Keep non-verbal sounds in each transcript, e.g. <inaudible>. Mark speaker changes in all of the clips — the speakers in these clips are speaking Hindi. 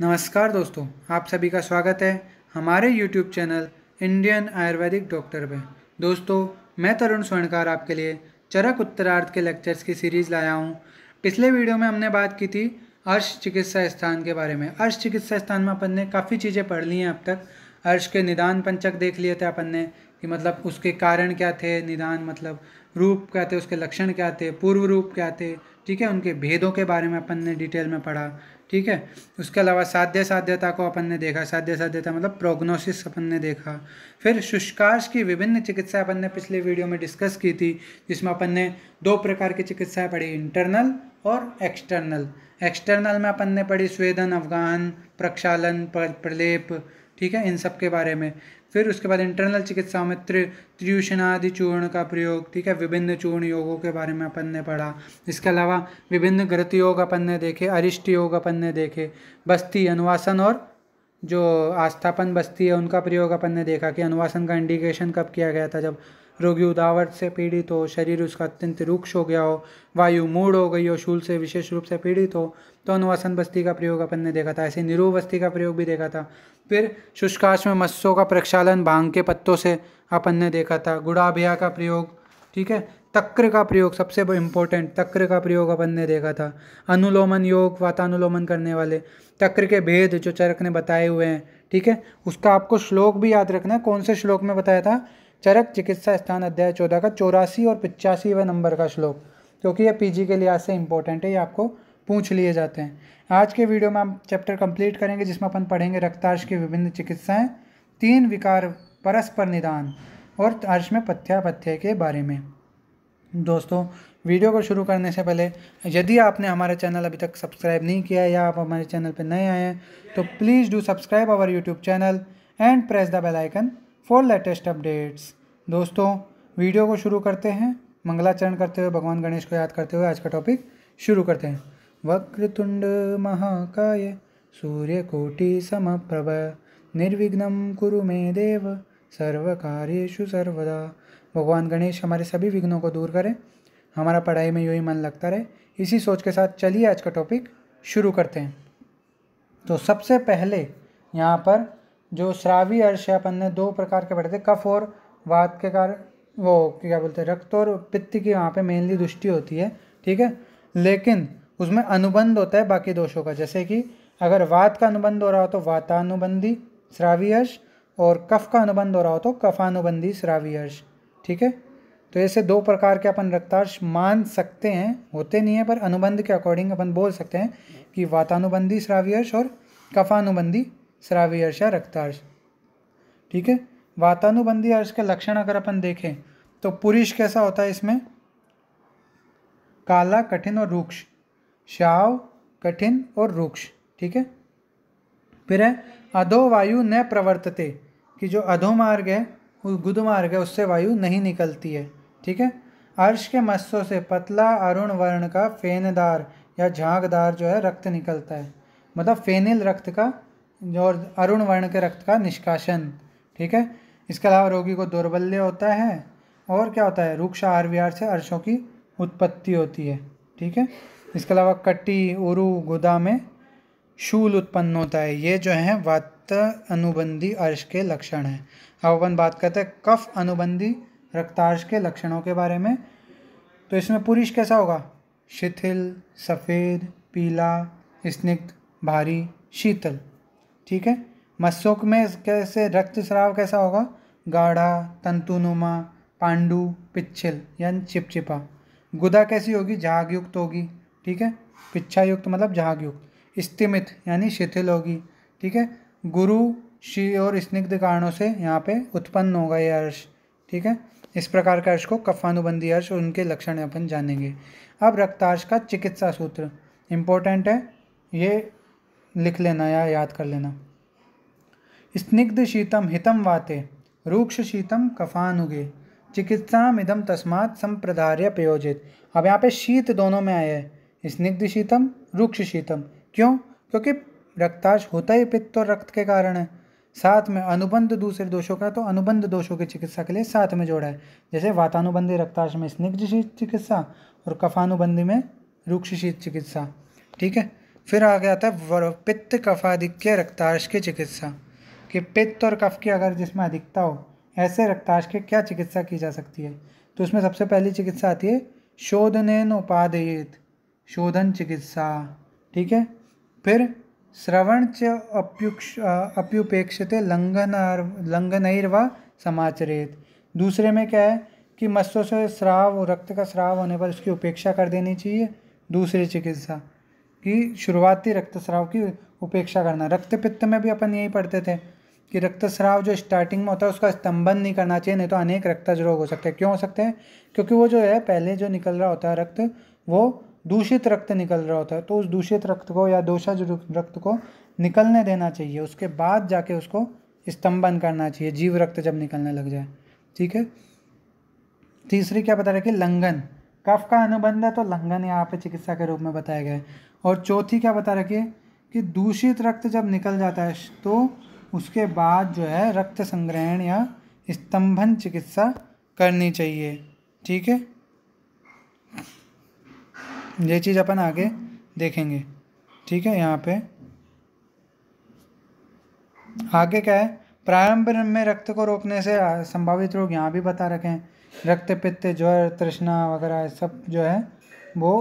Speaker 1: नमस्कार दोस्तों आप सभी का स्वागत है हमारे YouTube channel Indian ayurvedic doctor में दोस्तों मैं तरुण स्वर्णकार आपके लिए चरक उत्तरार्थ के लेक्चर्स की सीरीज़ लाया हूँ पिछले वीडियो में हमने बात की थी अर्श चिकित्सा स्थान के बारे में अर्श चिकित्सा स्थान में अपन ने काफ़ी चीज़ें पढ़ ली हैं अब तक अर्श के निदान पंचक देख लिए थे अपन ने कि मतलब उसके कारण क्या थे निदान मतलब रूप क्या थे उसके लक्षण क्या थे पूर्व रूप क्या थे ठीक है उनके भेदों के बारे में अपन ने डिटेल में पढ़ा ठीक है उसके अलावा साध्य साध्यता को अपन ने देखा साध्य साध्यता मतलब प्रोग्नोसिस अपन ने देखा फिर शुष्काश की विभिन्न चिकित्सा अपन ने पिछले वीडियो में डिस्कस की थी जिसमें अपन ने दो प्रकार की चिकित्साएँ पढ़ी इंटरनल और एक्सटर्नल एक्सटर्नल में अपन ने पढ़ी स्वेदन अफगान प्रक्षालन प्रलेप ठीक है इन सब के बारे में फिर उसके बाद इंटरनल चिकित्सा में त्रि त्रियूषणादि चूर्ण का प्रयोग ठीक है विभिन्न चूर्ण योगों के बारे में अपन ने पढ़ा इसके अलावा विभिन्न ग्रत योग अपन ने देखे अरिष्ट योग अपन ने देखे बस्ती अनुवासन और जो आस्थापन बस्ती है उनका प्रयोग अपन ने देखा कि अनुवासन का इंडिकेशन कब किया गया था जब रोगी उदावट से पीड़ित हो शरीर उसका अत्यंत रुक्ष हो गया हो वायु मूड हो गई हो शूल से विशेष रूप से पीड़ित हो तो अनुवासन बस्ती का प्रयोग अपन ने देखा था ऐसे निरूह बस्ती का प्रयोग भी देखा था फिर शुष्काश में मत्स्यों का प्रक्षालन भांग के पत्तों से अपन ने देखा था गुड़ाभिया का प्रयोग ठीक है तक्र का प्रयोग सबसे इम्पोर्टेंट तक्र का प्रयोग अपन ने देखा था अनुलोमन योग वातानुलोमन करने वाले तक्र के भेद जो चरक ने बताए हुए हैं ठीक है उसका आपको श्लोक भी याद रखना कौन से श्लोक में बताया था चरक चिकित्सा स्थान अध्याय चौदह का चौरासी और पिचासीवें नंबर का श्लोक क्योंकि ये पीजी के लिहाज से इंपॉर्टेंट है ये आपको पूछ लिए जाते हैं आज के वीडियो में हम चैप्टर कंप्लीट करेंगे जिसमें अपन पढ़ेंगे रक्तार्श की विभिन्न चिकित्साएं तीन विकार परस्पर निदान और अर्श में पथ्यापथ्य के बारे में दोस्तों वीडियो को शुरू करने से पहले यदि आपने हमारा चैनल अभी तक सब्सक्राइब नहीं किया है या आप हमारे चैनल पर नए आए हैं तो please do subscribe our YouTube channel and press the bell icon for latest updates दोस्तों वीडियो को शुरू करते हैं मंगलाचरण करते हुए भगवान गणेश को याद करते हुए आज का टॉपिक शुरू करते हैं वक्रतुंड महाकाय सम प्रभ निर्विघ्नम कुरु मे देव सर्व कार्येशु सर्वदा भगवान गणेश हमारे सभी विघ्नों को दूर करें हमारा पढ़ाई में यही मन लगता रहे इसी सोच के साथ चलिए आज का टॉपिक शुरू करते हैं तो सबसे पहले यहाँ पर जो श्रावी अर्श है अपन ने दो प्रकार के पढ़े थे कफ और वात के कारण वो क्या बोलते हैं रक्त और पित्त की वहाँ पे मेनली दृष्टि होती है ठीक है लेकिन उसमें अनुबंध होता है बाकी दोषों का जैसे कि अगर वात का अनुबंध हो रहा हो तो वातानुबंधी श्रावी अर्श और कफ का अनुबंध हो रहा हो तो कफानुबंधी श्रावी अर्श ठीक है तो ऐसे दो प्रकार के अपन रक्तार्श मान सकते हैं होते नहीं है पर अनुबंध के अकॉर्डिंग अपन बोल सकते हैं कि वातानुबंधी श्राव्यर्श और कफानुबंधी श्रावी अर्श या रक्तार्श ठीक है वातानुबंधी अर्श के लक्षण अगर अपन देखें तो पुरुष कैसा होता है इसमें काला कठिन और रूक्ष शाव कठिन और रूक्ष ठीक है फिर है अधो वायु न प्रवर्तते कि जो अधो मार्ग है गुद मार्ग है उससे वायु नहीं निकलती है ठीक है अर्श के मस्सों से पतला अरुण वर्ण का फेनदार या झांकदार जो है रक्त निकलता है मतलब फेनिल रक्त का और अरुण वर्ण के रक्त का निष्कासन ठीक है इसके अलावा रोगी को दौर्बल्य होता है और क्या होता है रुक्ष आर विहार से अर्शों की उत्पत्ति होती है ठीक है इसके अलावा कट्टी उरु गुदा में शूल उत्पन्न होता है ये जो है वात अनुबंधी अर्श के लक्षण हैं अब अपन बात करते हैं कफ अनुबंधी रक्तार्श के लक्षणों के बारे में तो इसमें पुरुष कैसा होगा शिथिल सफ़ेद पीला स्निग्ध भारी शीतल ठीक है मस्तिष्क में कैसे रक्त स्राव कैसा होगा गाढ़ा तंतुनुमा पांडु पिच्छल यानी चिपचिपा गुदा कैसी होगी झागयुक्त होगी ठीक है पिच्छायुक्त मतलब झागयुक्त स्तिमित यानी शिथिल होगी ठीक है गुरु शी और स्निग्ध कारणों से यहाँ पे उत्पन्न होगा ये अर्श ठीक है इस प्रकार के अर्श को कफानुबंधी अर्श और उनके लक्षण अपन जानेंगे अब रक्तार्श का चिकित्सा सूत्र इम्पोर्टेंट है ये लिख लेना या याद कर लेना स्निग्ध शीतम हितम वाते रूक्ष शीतम कफानुगे चिकित्सा इदम तस्मात संप्रधार्य प्रयोजित अब यहाँ पे शीत दोनों में आया है स्निग्ध शीतम रूक्ष शीतम क्यों क्योंकि रक्ताश होता ही पित्त और रक्त के कारण है साथ में अनुबंध दूसरे दोषों का तो अनुबंध दोषों की चिकित्सा के लिए साथ में जोड़ा है जैसे वातानुबंधी रक्ताश में स्निग्ध शीत चिकित्सा और कफानुबंधी में रूक्ष शीत चिकित्सा ठीक है फिर आ गया था पित्त कफाधिक्य रक्ताश की चिकित्सा कि पित्त और कफ की अगर जिसमें अधिकता हो ऐसे रक्ताश के क्या चिकित्सा की जा सकती है तो उसमें सबसे पहली चिकित्सा आती है शोधनेन उपादेत शोधन चिकित्सा ठीक है फिर श्रवण च अप्युक्ष अप्युपेक्षते लंघनार लंघनैर्वा समाचरित दूसरे में क्या है कि मस्तों से स्राव रक्त का स्राव होने पर उसकी उपेक्षा कर देनी चाहिए दूसरी चिकित्सा कि शुरुआती रक्तस्राव की उपेक्षा करना रक्त पित्त में भी अपन यही पढ़ते थे कि रक्तस्राव जो स्टार्टिंग में होता है उसका स्तंभन नहीं करना चाहिए नहीं तो अनेक रक्तज रोग हो सकते हैं क्यों हो सकते हैं क्योंकि वो जो है पहले जो निकल रहा होता है रक्त वो दूषित रक्त निकल रहा होता है तो उस दूषित रक्त को या दोषज रक्त को निकलने देना चाहिए उसके बाद जाके उसको स्तंभन करना चाहिए जीव रक्त जब निकलने लग जाए ठीक है तीसरी क्या बता रहे कि लंगन कफ का अनुबंध है तो लंगन यहाँ पे चिकित्सा के रूप में बताया गया है और चौथी क्या बता रखिए कि दूषित रक्त जब निकल जाता है तो उसके बाद जो है रक्त संग्रहण या स्तंभन चिकित्सा करनी चाहिए ठीक है ये चीज़ अपन आगे देखेंगे ठीक है यहाँ पे आगे क्या है प्रारंभ में रक्त को रोकने से संभावित रोग यहाँ भी बता रखे हैं रक्त पित्त ज्वर तृष्णा वगैरह सब जो है वो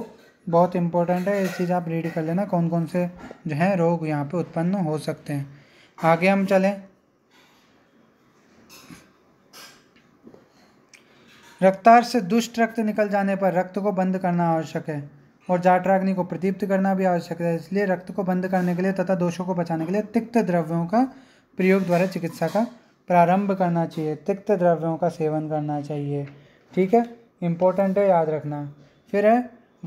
Speaker 1: बहुत इंपॉर्टेंट है ये चीज़ आप रीड कर लेना कौन कौन से जो हैं रोग यहाँ पे उत्पन्न हो सकते हैं आगे हम चलें रक्तार से दुष्ट रक्त निकल जाने पर रक्त को बंद करना आवश्यक है और जाटराग्नि को प्रदीप्त करना भी आवश्यक है इसलिए रक्त को बंद करने के लिए तथा दोषों को बचाने के लिए तिक्त द्रव्यों का प्रयोग द्वारा चिकित्सा का प्रारंभ करना चाहिए तिक्त द्रव्यों का सेवन करना चाहिए ठीक है इम्पोर्टेंट है याद रखना फिर है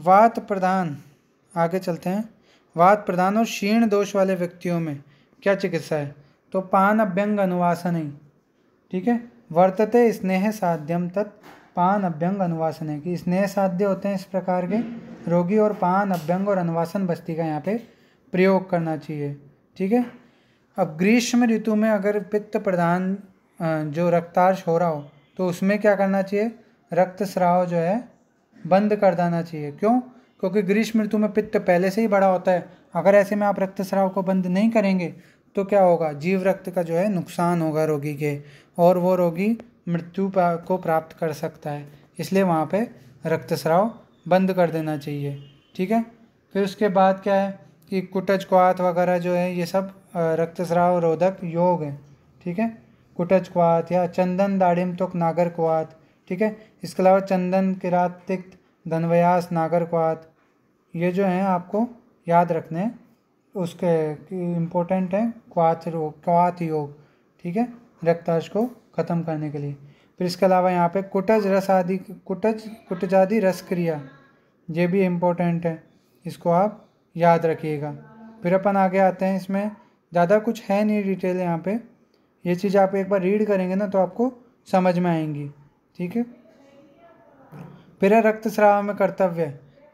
Speaker 1: वात प्रदान आगे चलते हैं वात प्रधान और क्षीण दोष वाले व्यक्तियों में क्या चिकित्सा है तो पान अभ्यंग अनुवासन ही ठीक है वर्तते स्नेह साध्यम तत् पान अभ्यंग अनुवासन है कि स्नेह साध्य होते हैं इस प्रकार के रोगी और पान अभ्यंग और अनुवासन बस्ती का यहाँ पे प्रयोग करना चाहिए ठीक है अब ग्रीष्म ऋतु में अगर पित्त प्रधान जो रक्तार्श हो रहा हो तो उसमें क्या करना चाहिए रक्त स्राव जो है बंद कर देना चाहिए क्यों क्योंकि ग्रीष्म ऋतु में पित्त पहले से ही बड़ा होता है अगर ऐसे में आप रक्तस्राव को बंद नहीं करेंगे तो क्या होगा जीव रक्त का जो है नुकसान होगा रोगी के और वो रोगी मृत्यु को प्राप्त कर सकता है इसलिए वहाँ पे रक्तस्राव बंद कर देना चाहिए ठीक है फिर उसके बाद क्या है कि कुटज क्वात वगैरह जो है ये सब रक्तस्राव रोधक योग हैं ठीक है कुटज क्वात या चंदन दाढ़िम तुक नागर क्वात ठीक है इसके अलावा चंदन किरात तिक्त धनवयास नागरक्वात ये जो हैं आपको याद रखने हैं उसके इम्पोर्टेंट हैं क्वाथ रोग क्वाथ योग ठीक है रक्ताश को ख़त्म करने के लिए फिर इसके अलावा यहाँ पे कुटज रस आदि कुटज कुटज आदि रस क्रिया ये भी इम्पोर्टेंट है इसको आप याद रखिएगा फिर अपन आगे आते हैं इसमें ज़्यादा कुछ है नहीं डिटेल यहाँ पे ये चीज़ आप एक बार रीड करेंगे ना तो आपको समझ में आएंगी ठीक है फिर है रक्तस्राव में कर्तव्य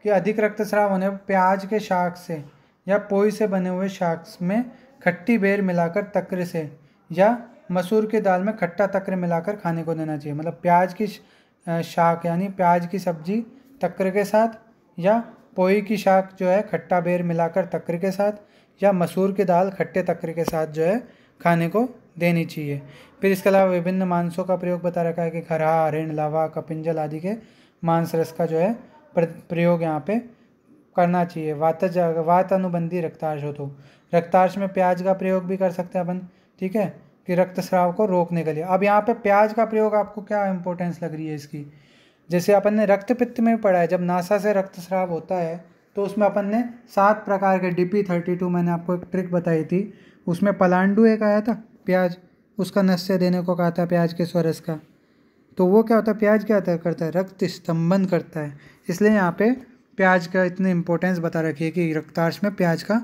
Speaker 1: कि अधिक रक्तस्राव होने पर प्याज के शाख से या पोई से बने हुए शाख में खट्टी बेर मिलाकर तकर से या मसूर की दाल में खट्टा तकर मिलाकर खाने को देना चाहिए मतलब प्याज की शाख यानी प्याज की सब्जी तकर के साथ या पोई की शाख जो है खट्टा बेर मिलाकर तकर के साथ या मसूर की दाल खट्टे तकर के साथ जो है खाने को देनी चाहिए फिर इसके अलावा विभिन्न मांसों का प्रयोग बता रखा है कि खरा ऋण लावा कपिंजल आदि के मांस रस का जो है प्रयोग यहाँ पे करना चाहिए वात वात अनुबंधी रक्तार्श हो तो रक्तार्श में प्याज का प्रयोग भी कर सकते हैं अपन ठीक है कि रक्तस्राव को रोकने के लिए अब यहाँ पे प्याज का प्रयोग आपको क्या इंपॉर्टेंस लग रही है इसकी जैसे अपन ने रक्त पित्त में पढ़ा है जब नासा से रक्तस्राव होता है तो उसमें अपन ने सात प्रकार के डी पी थर्टी टू मैंने आपको एक ट्रिक बताई थी उसमें पलांडू एक आया था प्याज उसका नस्य देने को कहा था प्याज के स्वरस का तो वो क्या होता है प्याज क्या होता करता है रक्त स्तंभन करता है इसलिए यहाँ पे प्याज का इतनी इम्पोर्टेंस बता रखी है कि रक्तार्श में प्याज का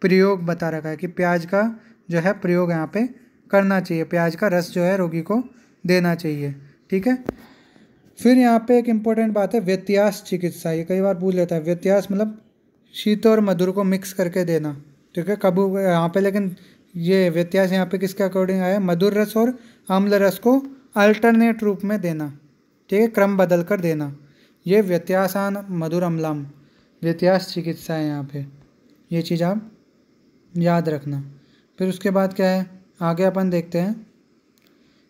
Speaker 1: प्रयोग बता रखा है कि प्याज का जो है प्रयोग यहाँ पे करना चाहिए प्याज का रस जो है रोगी को देना चाहिए ठीक है फिर यहाँ पे एक इम्पोर्टेंट बात है व्यत्यास चिकित्सा ये कई बार भूल जाता है व्यत्यास मतलब शीत और मधुर को मिक्स करके देना ठीक है कबू यहाँ पे लेकिन ये व्यत्यास यहाँ पे किसके अकॉर्डिंग आया मधुर रस और अम्ल रस को अल्टरनेट रूप में देना ठीक है क्रम बदल कर देना ये व्यत्यासान मधुर अम्लम व्यत्यास चिकित्सा है यहाँ पे ये चीज़ आप याद रखना फिर उसके बाद क्या है आगे अपन देखते हैं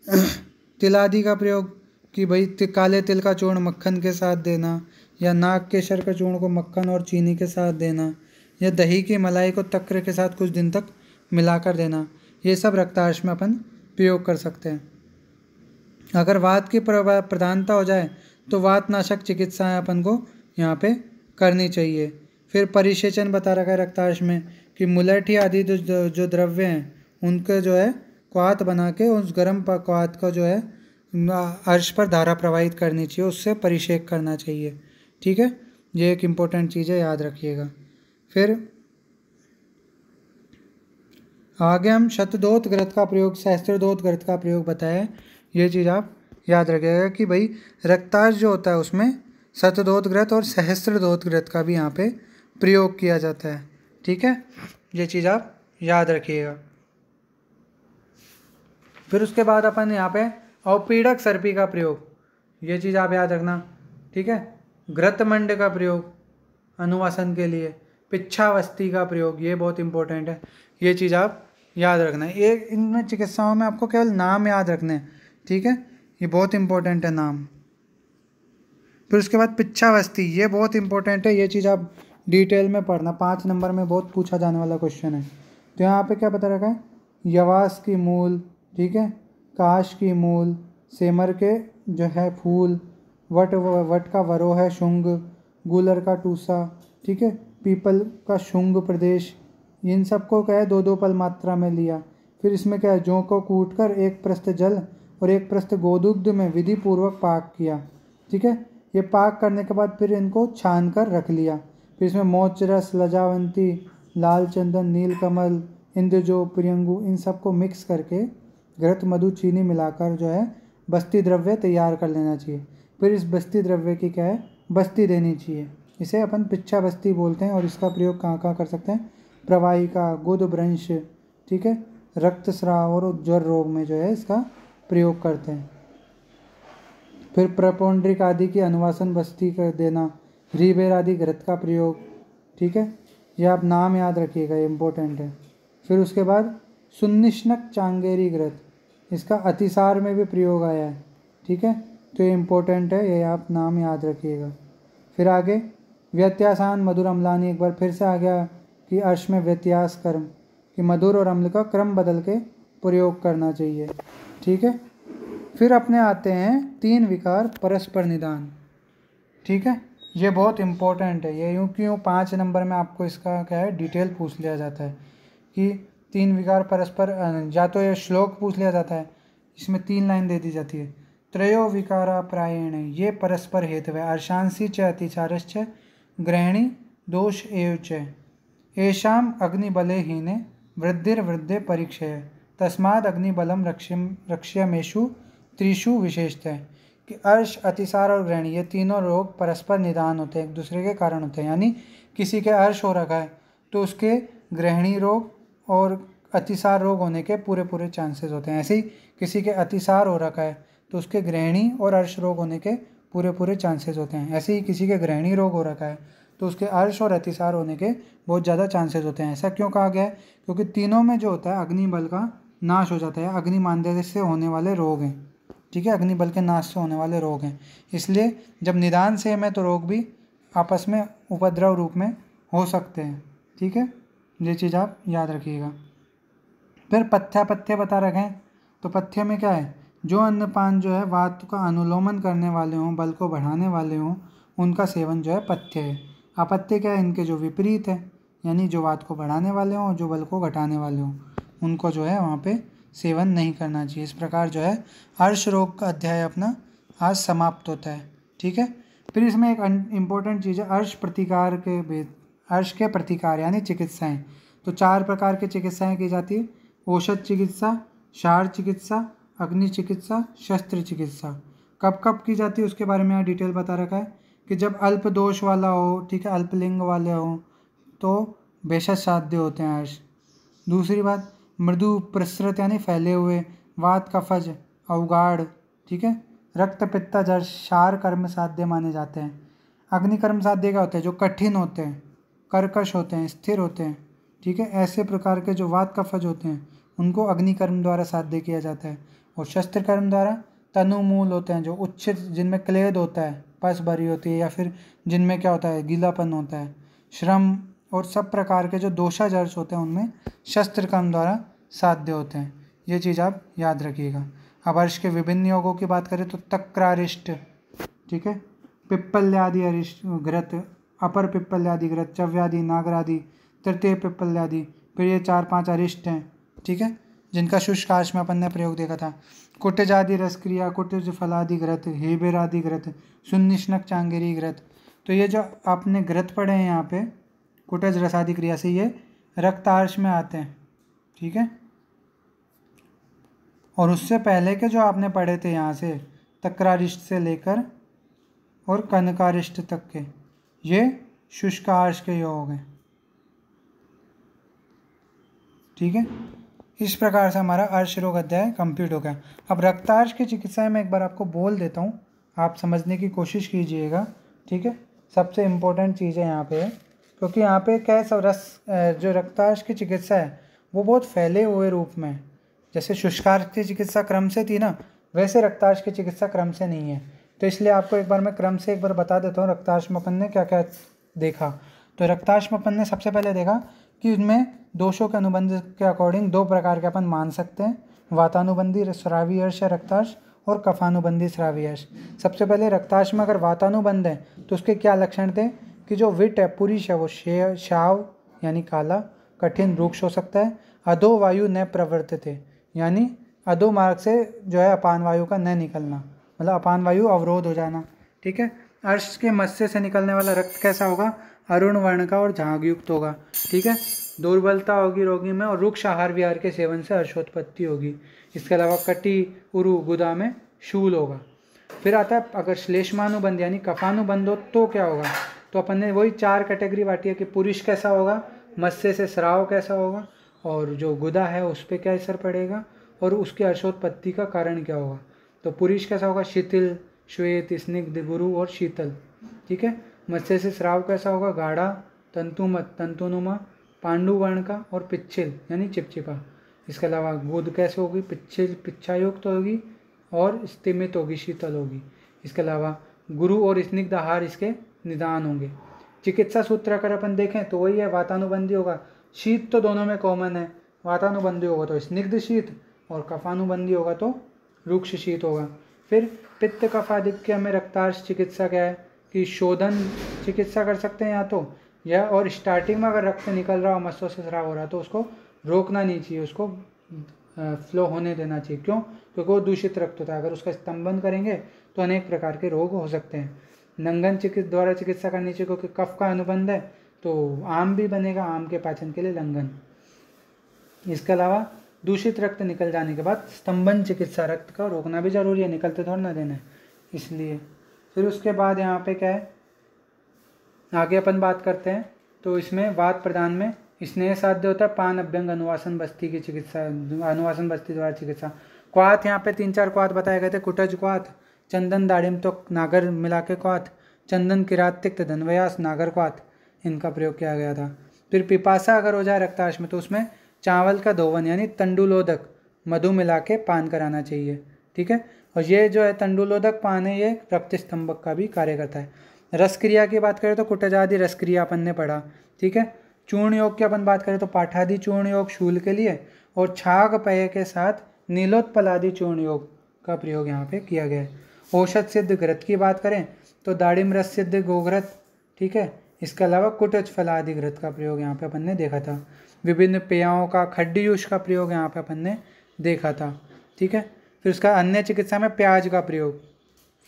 Speaker 1: <clears throat> तिलादि का प्रयोग कि भाई काले तिल का चूर्ण मक्खन के साथ देना या नाक के शर चूर्ण को मक्खन और चीनी के साथ देना या दही की मलाई को तक्र के साथ कुछ दिन तक मिलाकर देना ये सब रक्ताश में अपन प्रयोग कर सकते हैं अगर वात की प्रधानता हो जाए तो वातनाशक चिकित्साएं अपन को यहाँ पे करनी चाहिए फिर परिसेचन बता रखा है रक्ताश में कि मुलठी आदि जो जो द्रव्य हैं उनके जो है क्वात बना के उस गर्म क्वात का जो है अर्श पर धारा प्रवाहित करनी चाहिए उससे परिषेक करना चाहिए ठीक है ये एक इम्पोर्टेंट चीज़ है याद रखिएगा फिर आगे हम शतदोत ग्रथ का प्रयोग सहस्त्रदोत ग्रथ का प्रयोग बताएं ये चीज़ आप याद रखिएगा कि भाई रक्ताज जो होता है उसमें शतदोत ग्रथ और सहस्त्रदोत ग्रथ का भी यहाँ पे प्रयोग किया जाता है ठीक है ये चीज़ आप याद रखिएगा फिर उसके बाद अपन यहाँ पे अवपीड़क सर्पी का प्रयोग ये चीज़ आप याद रखना ठीक है ग्रतमंड का प्रयोग अनुवासन के लिए पिछावस्ती का प्रयोग ये बहुत इंपॉर्टेंट है ये चीज़ आप याद रखना है ये इनमें चिकित्साओं में आपको केवल नाम याद रखने हैं ठीक है ये बहुत इंपॉर्टेंट है नाम फिर उसके बाद पिछावस्ती ये बहुत इंपॉर्टेंट है ये चीज़ आप डिटेल में पढ़ना पाँच नंबर में बहुत पूछा जाने वाला क्वेश्चन है तो यहाँ पे क्या पता रखा है यवास की मूल ठीक है काश की मूल सेमर के जो है फूल वट वट का वरो है शुंग गुलर का टूसा ठीक है पीपल का शुंग प्रदेश इन सबको क्या है दो दो पल मात्रा में लिया फिर इसमें क्या है जौ को कूट कर एक प्रस्त जल और एक प्रस्त गोदुग्ध में विधि पूर्वक पाक किया ठीक है ये पाक करने के बाद फिर इनको छान कर रख लिया फिर इसमें मोच रस लजावंती लाल चंदन नील कमल इंद्रजो प्रियंगू इन सबको मिक्स करके घृत मधु चीनी मिलाकर जो है बस्ती द्रव्य तैयार कर लेना चाहिए फिर इस बस्ती द्रव्य की क्या है बस्ती देनी चाहिए इसे अपन पिछा बस्ती बोलते हैं और इसका प्रयोग कहाँ कहाँ कर सकते हैं प्रवाहिका ब्रंश ठीक है रक्तस्राव और ज्वर रोग में जो है इसका प्रयोग करते हैं फिर प्रपौंड्रिक आदि की अनुवासन बस्ती कर देना रीबेर आदि ग्रथ का प्रयोग ठीक है यह आप नाम याद रखिएगा इम्पोर्टेंट है फिर उसके बाद सुनिश्नक चांगेरी ग्रथ इसका अतिसार में भी प्रयोग आया है ठीक है तो ये इम्पोर्टेंट है ये आप नाम याद रखिएगा फिर आगे व्यत्यासान मधुर अम्लानी एक बार फिर से आ गया कि अर्श में व्यत्यास कर्म कि मधुर और अम्ल का क्रम बदल के प्रयोग करना चाहिए ठीक है फिर अपने आते हैं तीन विकार परस्पर निदान ठीक है ये बहुत इम्पोर्टेंट है ये यूँ क्यों पाँच नंबर में आपको इसका क्या है डिटेल पूछ लिया जाता है कि तीन विकार परस्पर या तो ये श्लोक पूछ लिया जाता है इसमें तीन लाइन दे दी जाती है त्रयो विकारा प्रायण ये परस्पर हेतु है अर्शांसी च अतिचारश्च ग्रहणी दोष एव अग्निबले अग्निबलहीने वृद्धिर्वृद्धे परीक्षे तस्माद अग्निबलम रक्ष्यम रक्ष्यमेशु त्रिषु विशेषतः कि अर्श अतिसार और ग्रहण ये तीनों रोग परस्पर निदान होते हैं एक दूसरे के कारण होते हैं यानी किसी के अर्श हो रखा है तो उसके ग्रहणी रोग और अतिसार रोग होने के पूरे पूरे चांसेस होते हैं ऐसे ही किसी के अतिसार हो रखा है तो उसके ग्रहणी और अर्श रोग होने के पूरे पूरे चांसेस होते हैं ऐसे ही किसी के ग्रहणी रोग हो रखा है तो उसके अर्श और अतिसार होने के बहुत ज़्यादा चांसेस होते हैं ऐसा क्यों कहा गया है क्योंकि तीनों में जो होता है अग्निबल का नाश हो जाता है मानदेय से होने वाले रोग हैं ठीक है अग्निबल के नाश से होने वाले रोग हैं इसलिए जब निदान सेम है तो रोग भी आपस में उपद्रव रूप में हो सकते हैं ठीक है ये चीज़ आप याद रखिएगा फिर पथ्या पथ्य बता रखें तो पथ्य में क्या है जो अन्नपान जो है वात का अनुलोमन करने वाले हों बल को बढ़ाने वाले हों उनका सेवन जो है पथ्य है आपत्ति क्या है इनके जो विपरीत है यानी जो वाद को बढ़ाने वाले हों और जो बल को घटाने वाले हों उनको जो है वहाँ पे सेवन नहीं करना चाहिए इस प्रकार जो है हर्ष रोग का अध्याय अपना आज समाप्त होता है ठीक है फिर इसमें एक इम्पोर्टेंट चीज़ है अर्श प्रतिकार के भेद अर्श के प्रतिकार यानी चिकित्साएँ तो चार प्रकार की चिकित्साएँ की जाती है औषध चिकित्सा शार चिकित्सा अग्नि चिकित्सा शस्त्र चिकित्सा कब कब की जाती है उसके बारे में यहाँ डिटेल बता रखा है कि जब अल्प दोष वाला हो ठीक है अल्पलिंग वाले हो तो बेशक साध्य होते हैं अर्श दूसरी बात मृदु प्रसृत यानी फैले हुए वात कफज अवगाढ़ ठीक है रक्त पित्ता जर शार कर्म साध्य माने जाते हैं अग्नि कर्म साध्य क्या होते हैं जो कठिन होते हैं कर्कश होते हैं स्थिर होते हैं ठीक है ऐसे प्रकार के जो वात कफज होते हैं उनको अग्नि कर्म द्वारा साध्य किया जाता है और शस्त्र कर्म द्वारा तनुमूल होते हैं जो उच्च जिनमें क्लेद होता है पस भरी होती है या फिर जिनमें क्या होता है गीलापन होता है श्रम और सब प्रकार के जो दोषाजर्ज होते हैं उनमें शस्त्र कर्म द्वारा साध्य होते हैं ये चीज़ आप याद रखिएगा अब अर्श के विभिन्न योगों की बात करें तो तक्रारिष्ट ठीक है पिप्पल्यादि अरिष्ट ग्रत अपर पिप्पल्यादि ग्रत चव्यादि नागरादि तृतीय पिप्पल्यादि फिर ये चार पांच अरिष्ट हैं ठीक है जिनका शुष्काश में अपन ने प्रयोग देखा था रस रसक्रिया कुटज फलादि ग्रथ हेबेरादि ग्रथ सुनिष्णक चांगेरी ग्रथ तो ये जो आपने ग्रथ पढ़े हैं यहाँ पे कुटज रसादि क्रिया से ये रक्तार्श में आते हैं ठीक है और उससे पहले के जो आपने पढ़े थे यहाँ से तक्रारिष्ट से लेकर और कनकारिष्ट तक के ये शुष्कार्श के योग हैं ठीक है इस प्रकार से हमारा अर्शरोग अध्याय कंप्लीट हो गया अब रक्तार्श की चिकित्सा में एक बार आपको बोल देता हूँ आप समझने की कोशिश कीजिएगा ठीक है सबसे इम्पोर्टेंट चीज़ है यहाँ पे क्योंकि यहाँ पे क्या सब रस जो रक्तार्श की चिकित्सा है वो बहुत फैले हुए रूप में जैसे शुष्कार्श की चिकित्सा क्रम से थी ना वैसे रक्तार्श की चिकित्सा क्रम से नहीं है तो इसलिए आपको एक बार मैं क्रम से एक बार बता देता हूँ रक्तार्श में अपन ने क्या क्या देखा तो रक्ताश्म अपन ने सबसे पहले देखा कि उनमें दोषों के अनुबंध के अकॉर्डिंग दो प्रकार के अपन मान सकते हैं वातानुबंधी श्रावी अर्श या रक्ताश और कफानुबंधी श्रावी अर्श सबसे पहले रक्ताश में अगर वातानुबंध है तो उसके क्या लक्षण थे कि जो विट है पुरुष है वो शे शाव यानी काला कठिन वृक्ष हो सकता है अधो वायु न प्रवर्तित थे यानी अधो मार्ग से जो है अपान वायु का न निकलना मतलब अपान वायु अवरोध हो जाना ठीक है अर्श के मत्स्य से निकलने वाला रक्त कैसा होगा अरुण वर्ण का और झांगयुक्त होगा ठीक है दुर्बलता होगी रोगी में और रुक्ष आहार विहार के सेवन से हर्षोत्पत्ति होगी इसके अलावा कटी उरु गुदा में शूल होगा फिर आता है अगर श्लेषमानुबंध यानी कफानुबंध हो तो क्या होगा तो अपन ने वही चार कैटेगरी बांटी है कि पुरुष कैसा होगा मत्स्य से श्राव कैसा होगा और जो गुदा है उस पर क्या असर पड़ेगा और उसके हर्षोत्पत्ति का कारण क्या होगा तो पुरुष कैसा होगा शिथिल श्वेत स्निग्ध गुरु और शीतल ठीक है मत्स्य से स्राव कैसा होगा गाढ़ा तंतुमत तंतुनुमा पांडुवर्ण का और पिच्छिल यानी चिपचिपा इसके अलावा गुद कैसे होगी पिच्छिल पिच्छायुक्त तो होगी और स्तिमित होगी शीतल होगी इसके अलावा गुरु और स्निग्ध आहार इसके निदान होंगे चिकित्सा सूत्र अगर अपन देखें तो वही है वातानुबंधी होगा शीत तो दोनों में कॉमन है वातानुबंधी होगा तो स्निग्ध शीत और कफानुबंधी होगा तो रुक्ष शीत होगा फिर पित्त कफाधिक्य में रक्तार्श चिकित्सा क्या है कि शोधन चिकित्सा कर सकते हैं या तो या और स्टार्टिंग में अगर रक्त निकल रहा हो मस्तों से खराब हो रहा है तो उसको रोकना नहीं चाहिए उसको फ्लो होने देना चाहिए क्यों क्योंकि वो दूषित रक्त होता है अगर उसका स्तंभन करेंगे तो अनेक प्रकार के रोग हो सकते हैं नंगन चिकित्स द्वारा चिकित्सा करनी चाहिए क्योंकि कफ का अनुबंध है तो आम भी बनेगा आम के पाचन के लिए लंगन इसके अलावा दूषित रक्त निकल जाने के बाद स्तंभन चिकित्सा रक्त का रोकना भी जरूरी है निकलते थोड़ा ना देना है इसलिए फिर उसके बाद यहाँ पे क्या है आगे अपन बात करते हैं तो इसमें वाद प्रदान में स्नेह साध्य होता है पान अभ्यंग अनुवासन बस्ती की चिकित्सा अनुवासन बस्ती द्वारा चिकित्सा क्वात यहाँ पे तीन चार क्वात बताए गए थे कुटज क्वात चंदन दाड़िम तो नागर मिला के क्वात चंदन किरात तिक्त धनवयास नागर क्वात इनका प्रयोग किया गया था फिर पिपासा अगर हो जाए रक्ताश में तो उसमें चावल का धोवन यानी तंडुलोदक मधु मिला के पान कराना चाहिए ठीक है और ये जो है तंडुलोदक पान है ये रक्त स्तंभक का भी कार्य करता है रस क्रिया की बात करें तो कुटजादि रस क्रिया अपन ने पढ़ा ठीक है चूर्ण योग की अपन बात करें तो पाठादि चूर्ण योग शूल के लिए और छाग पेय के साथ नीलोत्पलादि चूर्ण योग का प्रयोग यहाँ पे किया गया है औषध सिद्ध ग्रत की बात करें तो दाड़िम रस सिद्ध गोग्रत ठीक है इसके अलावा कुटज फलादि ग्रत का प्रयोग यहाँ पे अपन ने देखा था विभिन्न पेयाओं का खड्डयूष का प्रयोग यहाँ पे अपन ने देखा था ठीक है फिर उसका अन्य चिकित्सा में प्याज का प्रयोग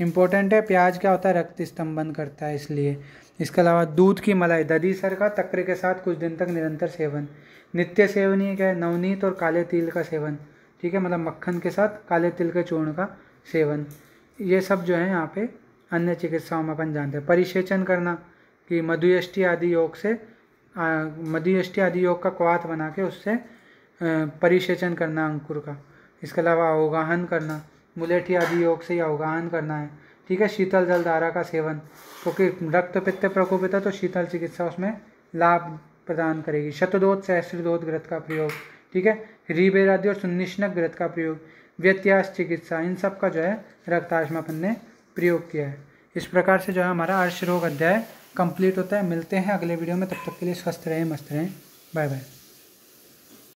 Speaker 1: इम्पोर्टेंट है प्याज क्या होता है रक्त स्तंभन करता है इसलिए इसके अलावा दूध की मलाई दधी सर का तकरे के साथ कुछ दिन तक निरंतर सेवन नित्य सेवनीय क्या है नवनीत और काले तिल का सेवन ठीक है मतलब मक्खन के साथ काले तिल के चूर्ण का सेवन ये सब जो है यहाँ पे अन्य चिकित्साओं में अपन जानते हैं परिसेचन करना कि मधुयष्टि आदि योग से मधुयष्टि आदि योग का क्वात बना के उससे परिसेचन करना अंकुर का इसके अलावा अवगाहन करना मुलेठी आदि योग से ही अवगाहन करना है ठीक है शीतल जल धारा का सेवन क्योंकि तो रक्त पित्त प्रकोपित है तो शीतल चिकित्सा उसमें लाभ प्रदान करेगी शतदोत सहस्रदोत ग्रथ का प्रयोग ठीक है रिबेरादि और सुनिश्नक ग्रथ का प्रयोग व्यत्यास चिकित्सा इन सब का जो है रक्ताश में अपन ने प्रयोग किया है इस प्रकार से जो है हमारा अर्श रोग अध्याय कंप्लीट होता है मिलते हैं अगले वीडियो में तब तक के लिए स्वस्थ रहें मस्त रहें बाय बाय